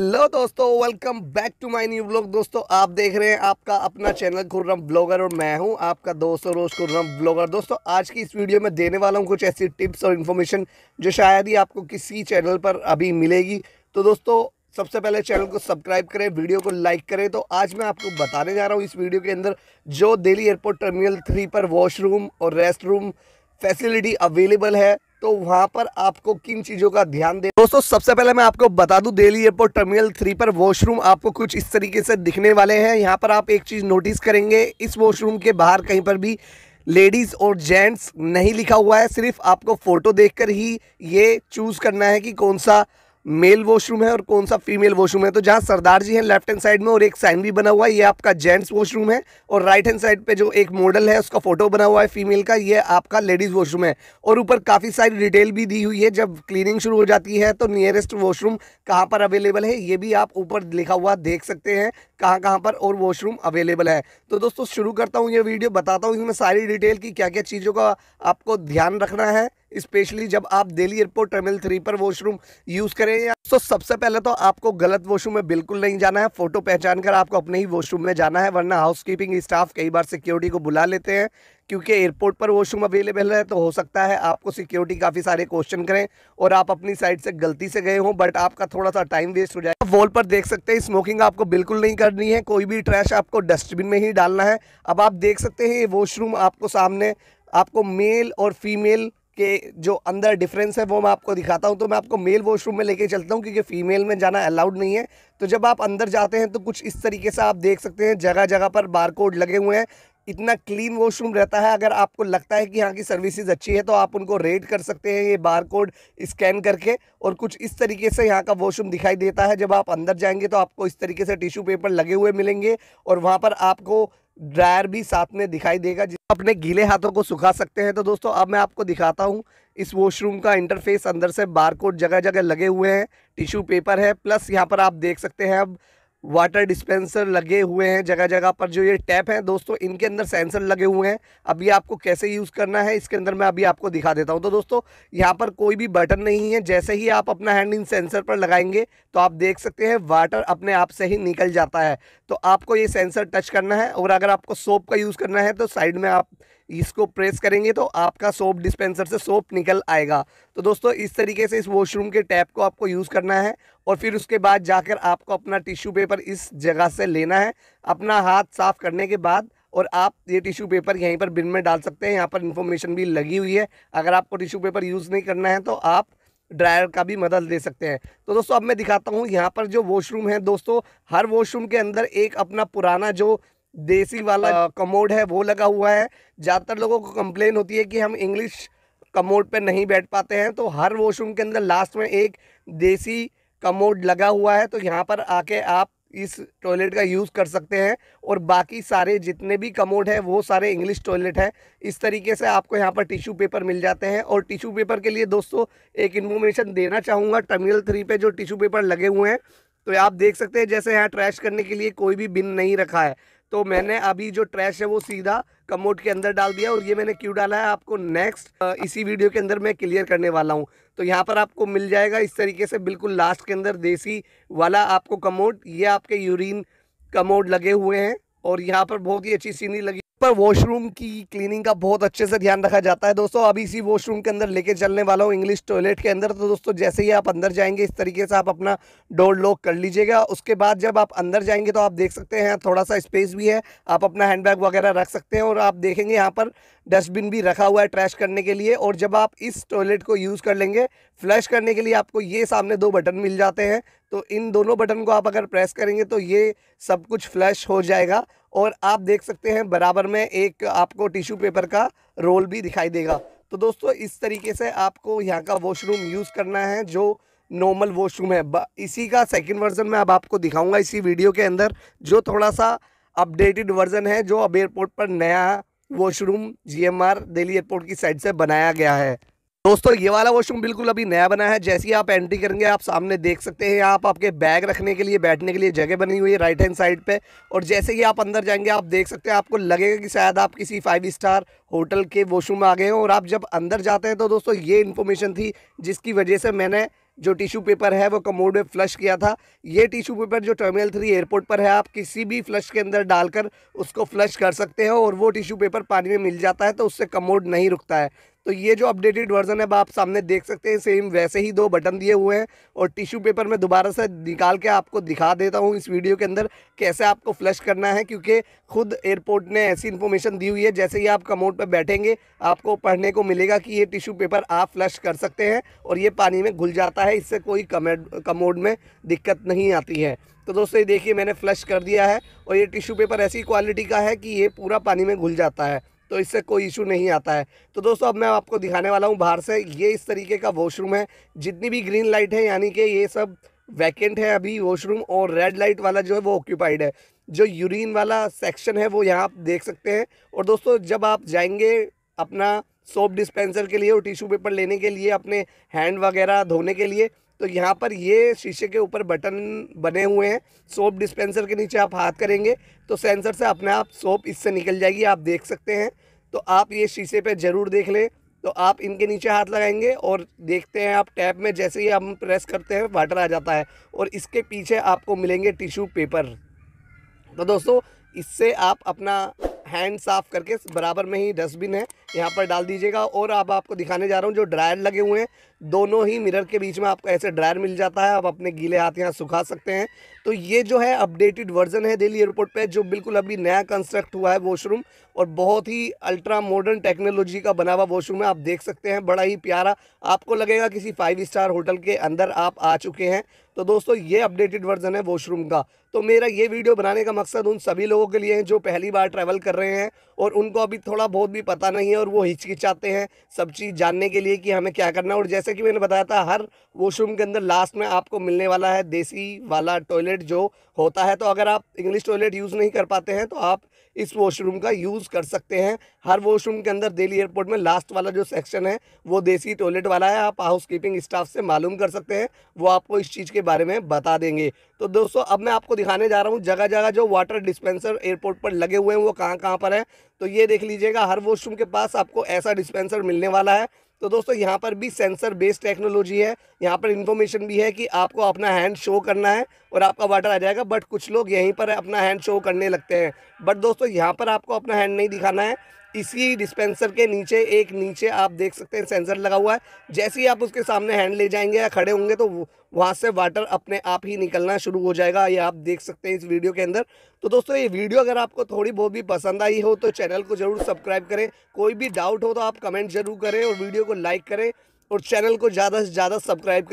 hello दोस्तों welcome back to my new blog दोस्तों आप देख रहे हैं आपका अपना चैनल खुर्रम ब्लॉगर और मैं हूं आपका दोस्त और रोज खुर्रम ब्लॉगर दोस्तों आज की इस वीडियो में देने वाला हूं कुछ ऐसी टिप्स और इन्फॉर्मेशन जो शायद ही आपको किसी चैनल पर अभी मिलेगी तो दोस्तों सबसे पहले चैनल को सब्सक्राइब करें वीडियो को लाइक करें तो आज मैं आपको बताने जा रहा हूँ इस वीडियो के अंदर जो दिल्ली एयरपोर्ट टर्मिनल थ्री पर वॉशरूम और रेस्ट रूम फैसिलिटी अवेलेबल है तो वहाँ पर आपको किन चीज़ों का ध्यान दे दोस्तों सबसे पहले मैं आपको बता दूं दिल्ली एयरपोर्ट टर्मिनल थ्री पर वॉशरूम आपको कुछ इस तरीके से दिखने वाले हैं यहाँ पर आप एक चीज़ नोटिस करेंगे इस वॉशरूम के बाहर कहीं पर भी लेडीज़ और जेंट्स नहीं लिखा हुआ है सिर्फ आपको फ़ोटो देखकर ही ये चूज़ करना है कि कौन सा मेल वॉशरूम है और कौन सा फीमेल वॉशरूम है तो जहाँ सरदार जी हैं लेफ्ट हैंड साइड में और एक साइन भी बना हुआ है ये आपका जेंट्स वॉशरूम है और राइट हैंड साइड पे जो एक मॉडल है उसका फोटो बना हुआ है फीमेल का ये आपका लेडीज़ वॉशरूम है और ऊपर काफ़ी सारी डिटेल भी दी हुई है जब क्लीनिंग शुरू हो जाती है तो नियरेस्ट वॉशरूम कहाँ पर अवेलेबल है ये भी आप ऊपर लिखा हुआ देख सकते हैं कहाँ कहाँ पर और वॉशरूम अवेलेबल है तो दोस्तों शुरू करता हूँ ये वीडियो बताता हूँ इसमें सारी डिटेल की क्या क्या चीज़ों का आपको ध्यान रखना है स्पेशली जब आप दिल्ली एयरपोर्ट टर्मिनल थ्री पर वॉशरूम यूज़ करें या तो सबसे पहले तो आपको गलत वॉशरूम में बिल्कुल नहीं जाना है फ़ोटो पहचान कर आपको अपने ही वॉशरूम में जाना है वरना हाउसकीपिंग स्टाफ कई बार सिक्योरिटी को बुला लेते हैं क्योंकि एयरपोर्ट पर वॉशरूम अवेलेबल है तो हो सकता है आपको सिक्योरिटी काफ़ी सारे क्वेश्चन करें और आप अपनी साइड से गलती से गए हों बट आपका थोड़ा सा टाइम वेस्ट हो जाए वॉल पर देख सकते हैं स्मोकिंग आपको बिल्कुल नहीं करनी है कोई भी ट्रैश आपको डस्टबिन में ही डालना है अब आप देख सकते हैं ये वॉशरूम आपको सामने आपको मेल और फीमेल के जो अंदर डिफरेंस है वो मैं आपको दिखाता हूँ तो मैं आपको मेल वॉशरूम में लेके चलता हूँ क्योंकि फ़ीमेल में जाना अलाउड नहीं है तो जब आप अंदर जाते हैं तो कुछ इस तरीके से आप देख सकते हैं जगह जगह पर बारकोड लगे हुए हैं इतना क्लीन वॉशरूम रहता है अगर आपको लगता है कि यहाँ की सर्विसेज अच्छी है तो आप उनको रेट कर सकते हैं ये बार कोड स्कैन करके और कुछ इस तरीके से यहाँ का वॉशरूम दिखाई देता है जब आप अंदर जाएंगे तो आपको इस तरीके से टिश्यू पेपर लगे हुए मिलेंगे और वहाँ पर आपको ड्रायर भी साथ में दिखाई देगा जिस अपने गीले हाथों को सुखा सकते हैं तो दोस्तों अब मैं आपको दिखाता हूँ इस वॉशरूम का इंटरफेस अंदर से बारकोड जगह जगह लगे हुए हैं टिश्यू पेपर है प्लस यहाँ पर आप देख सकते हैं अब वाटर डिस्पेंसर लगे हुए हैं जगह जगह पर जो ये टैप हैं दोस्तों इनके अंदर सेंसर लगे हुए हैं अभी आपको कैसे यूज़ करना है इसके अंदर मैं अभी आपको दिखा देता हूँ तो दोस्तों यहाँ पर कोई भी बटन नहीं है जैसे ही आप अपना हैंड इन सेंसर पर लगाएंगे तो आप देख सकते हैं वाटर अपने आप से ही निकल जाता है तो आपको ये सेंसर टच करना है और अगर आपको सोप का यूज़ करना है तो साइड में आप इसको प्रेस करेंगे तो आपका सोप डिस्पेंसर से सोप निकल आएगा तो दोस्तों इस तरीके से इस वॉशरूम के टैप को आपको यूज़ करना है और फिर उसके बाद जाकर आपको अपना टिश्यू पेपर इस जगह से लेना है अपना हाथ साफ करने के बाद और आप ये टिश्यू पेपर यहीं पर बिन में डाल सकते हैं यहाँ पर इन्फॉर्मेशन भी लगी हुई है अगर आपको टिश्यू पेपर यूज़ नहीं करना है तो आप ड्रायर का भी मदद ले सकते हैं तो दोस्तों अब मैं दिखाता हूँ यहाँ पर जो वॉशरूम है दोस्तों हर वॉशरूम के अंदर एक अपना पुराना जो देसी वाला कमोड है वो लगा हुआ है ज़्यादातर लोगों को कंप्लेन होती है कि हम इंग्लिश कमोड पर नहीं बैठ पाते हैं तो हर वॉशरूम के अंदर लास्ट में एक देसी कमोड लगा हुआ है तो यहाँ पर आके आप इस टॉयलेट का यूज़ कर सकते हैं और बाकी सारे जितने भी कमोड है वो सारे इंग्लिश टॉयलेट है इस तरीके से आपको यहाँ पर टिश्यू पेपर मिल जाते हैं और टिश्यू पेपर के लिए दोस्तों एक इन्फॉर्मेशन देना चाहूँगा टर्मिनल थ्री पे जो टिश्यू पेपर लगे हुए हैं तो आप देख सकते हैं जैसे यहाँ ट्रैश करने के लिए कोई भी बिन नहीं रखा है तो मैंने अभी जो ट्रैश है वो सीधा कमोड के अंदर डाल दिया और ये मैंने क्यों डाला है आपको नेक्स्ट इसी वीडियो के अंदर मैं क्लियर करने वाला हूँ तो यहाँ पर आपको मिल जाएगा इस तरीके से बिल्कुल लास्ट के अंदर देसी वाला आपको कमोड ये आपके यूरिन कमोड लगे हुए हैं और यहाँ पर बहुत ही अच्छी सीनरी लगी पर वॉशरूम की क्लीनिंग का बहुत अच्छे से ध्यान रखा जाता है दोस्तों अभी इसी वॉशरूम के अंदर लेके चलने वाला हूँ इंग्लिश टॉयलेट के अंदर तो दोस्तों जैसे ही आप अंदर जाएंगे इस तरीके से आप अपना डोर लॉक कर लीजिएगा उसके बाद जब आप अंदर जाएंगे तो आप देख सकते हैं थोड़ा सा स्पेस भी है आप अपना हैंडबैग वगैरह रख सकते हैं और आप देखेंगे यहाँ पर डस्टबिन भी रखा हुआ है ट्रैश करने के लिए और जब आप इस टॉयलेट को यूज़ कर लेंगे फ्लैश करने के लिए आपको ये सामने दो बटन मिल जाते हैं तो इन दोनों बटन को आप अगर प्रेस करेंगे तो ये सब कुछ फ्लैश हो जाएगा और आप देख सकते हैं बराबर में एक आपको टिश्यू पेपर का रोल भी दिखाई देगा तो दोस्तों इस तरीके से आपको यहाँ का वॉशरूम यूज़ करना है जो नॉर्मल वॉशरूम है इसी का सेकंड वर्जन मैं अब आपको दिखाऊंगा इसी वीडियो के अंदर जो थोड़ा सा अपडेटेड वर्जन है जो अब एयरपोर्ट पर नया वॉशरूम जीएमआर दिल्ली एयरपोर्ट की साइड से बनाया गया है दोस्तों ये वाला वॉशरूम बिल्कुल अभी नया बना है जैसे ही आप एंट्री करेंगे आप सामने देख सकते हैं आप आपके बैग रखने के लिए बैठने के लिए जगह बनी हुई है राइट हैंड साइड पे और जैसे ही आप अंदर जाएंगे आप देख सकते हैं आपको लगेगा कि शायद आप किसी फाइव स्टार होटल के वॉशरूम में आ गए हो और आप जब अंदर जाते हैं तो दोस्तों ये इन्फॉर्मेशन थी जिसकी वजह से मैंने जो टिश्यू पेपर है वो कमोड में फ्लश किया था ये टिश्यू पेपर जो टर्मिनल थ्री एयरपोर्ट पर है आप किसी भी फ्लश के अंदर डालकर उसको फ्लश कर सकते हो और वो टिश्यू पेपर पानी में मिल जाता है तो उससे कमोड नहीं रुकता है तो ये जो अपडेटेड वर्जन है आप सामने देख सकते हैं सेम वैसे ही दो बटन दिए हुए हैं और टिश्यू पेपर में दोबारा से निकाल के आपको दिखा देता हूँ इस वीडियो के अंदर कैसे आपको फ्लश करना है क्योंकि खुद एयरपोर्ट ने ऐसी इन्फॉर्मेशन दी हुई है जैसे ही आप कमोड पर बैठेंगे आपको पढ़ने को मिलेगा कि ये टिश्यू पेपर आप फ्लश कर सकते हैं और ये पानी में घुल जाता है इससे कोई कमोड में दिक्कत नहीं आती है तो दोस्तों ये देखिए मैंने फ्लश कर दिया है और ये टिश्यू पेपर ऐसी क्वालिटी का है कि ये पूरा पानी में घुल जाता है तो इससे कोई इशू नहीं आता है तो दोस्तों अब मैं आपको दिखाने वाला हूँ बाहर से ये इस तरीके का वॉशरूम है जितनी भी ग्रीन लाइट है यानी कि ये सब वैकेंट है अभी वॉशरूम और रेड लाइट वाला जो है वो ऑक्यूपाइड है जो यूरिन वाला सेक्शन है वो यहाँ आप देख सकते हैं और दोस्तों जब आप जाएंगे अपना सोप डिस्पेंसर के लिए और टिश्यू पेपर लेने के लिए अपने हैंड वगैरह धोने के लिए तो यहाँ पर ये शीशे के ऊपर बटन बने हुए हैं सोप डिस्पेंसर के नीचे आप हाथ करेंगे तो सेंसर से अपने आप सोप इससे निकल जाएगी आप देख सकते हैं तो आप ये शीशे पे ज़रूर देख लें तो आप इनके नीचे हाथ लगाएंगे और देखते हैं आप टैप में जैसे ही हम प्रेस करते हैं वाटर आ जाता है और इसके पीछे आपको मिलेंगे टिश्यू पेपर तो दोस्तों इससे आप अपना हैंड साफ़ करके बराबर में ही डस्टबिन है यहाँ पर डाल दीजिएगा और अब आप आपको दिखाने जा रहा हूँ जो ड्रायर लगे हुए हैं दोनों ही मिरर के बीच में आपको ऐसे ड्रायर मिल जाता है आप अपने गीले हाथ यहाँ सुखा सकते हैं तो ये जो है अपडेटेड वर्जन है दिल्ली एयरपोर्ट पे जो बिल्कुल अभी नया कंस्ट्रक्ट हुआ है वॉशरूम और बहुत ही अल्ट्रा मॉडर्न टेक्नोलॉजी का बना हुआ वॉशरूम है आप देख सकते हैं बड़ा ही प्यारा आपको लगेगा किसी फाइव स्टार होटल के अंदर आप आ चुके हैं तो दोस्तों ये अपडेटेड वर्जन है वॉशरूम का तो मेरा ये वीडियो बनाने का मकसद उन सभी लोगों के लिए है जो पहली बार ट्रैवल कर रहे हैं और उनको अभी थोड़ा बहुत भी पता नहीं है और और वो हिचकिचाते हैं सब चीज़ जानने के लिए कि हमें क्या करना है और जैसे कि मैंने बताया था हर वॉशरूम के अंदर लास्ट में आपको मिलने वाला है देसी वाला टॉयलेट जो होता है तो अगर आप इंग्लिश टॉयलेट यूज़ नहीं कर पाते हैं तो आप इस वॉशरूम का यूज़ कर सकते हैं हर वॉशरूम के अंदर दिल्ली एयरपोर्ट में लास्ट वाला जो सेक्शन है वो देसी टॉयलेट वाला है आप हाउस कीपिंग स्टाफ से मालूम कर सकते हैं वो आपको इस चीज़ के बारे में बता देंगे तो दोस्तों अब मैं आपको दिखाने जा रहा हूँ जगह जगह जो वाटर डिस्पेंसर एयरपोर्ट पर लगे हुए हैं वो कहाँ कहाँ पर है तो ये देख लीजिएगा हर वॉशरूम के पास आपको ऐसा डिस्पेंसर मिलने वाला है तो दोस्तों यहाँ पर भी सेंसर बेस्ड टेक्नोलॉजी है यहाँ पर इन्फॉर्मेशन भी है कि आपको अपना हैंड शो करना है और आपका वाटर आ जाएगा बट कुछ लोग यहीं पर अपना हैंड शो करने लगते हैं बट दोस्तों यहाँ पर आपको अपना हैंड नहीं दिखाना है इसी डिस्पेंसर के नीचे एक नीचे आप देख सकते हैं सेंसर लगा हुआ है जैसे ही आप उसके सामने हैंड ले जाएंगे या खड़े होंगे तो वहाँ से वाटर अपने आप ही निकलना शुरू हो जाएगा ये आप देख सकते हैं इस वीडियो के अंदर तो दोस्तों ये वीडियो अगर आपको थोड़ी बहुत भी पसंद आई हो तो चैनल को ज़रूर सब्सक्राइब करें कोई भी डाउट हो तो आप कमेंट ज़रूर करें और वीडियो को लाइक करें और चैनल को ज़्यादा से ज़्यादा सब्सक्राइब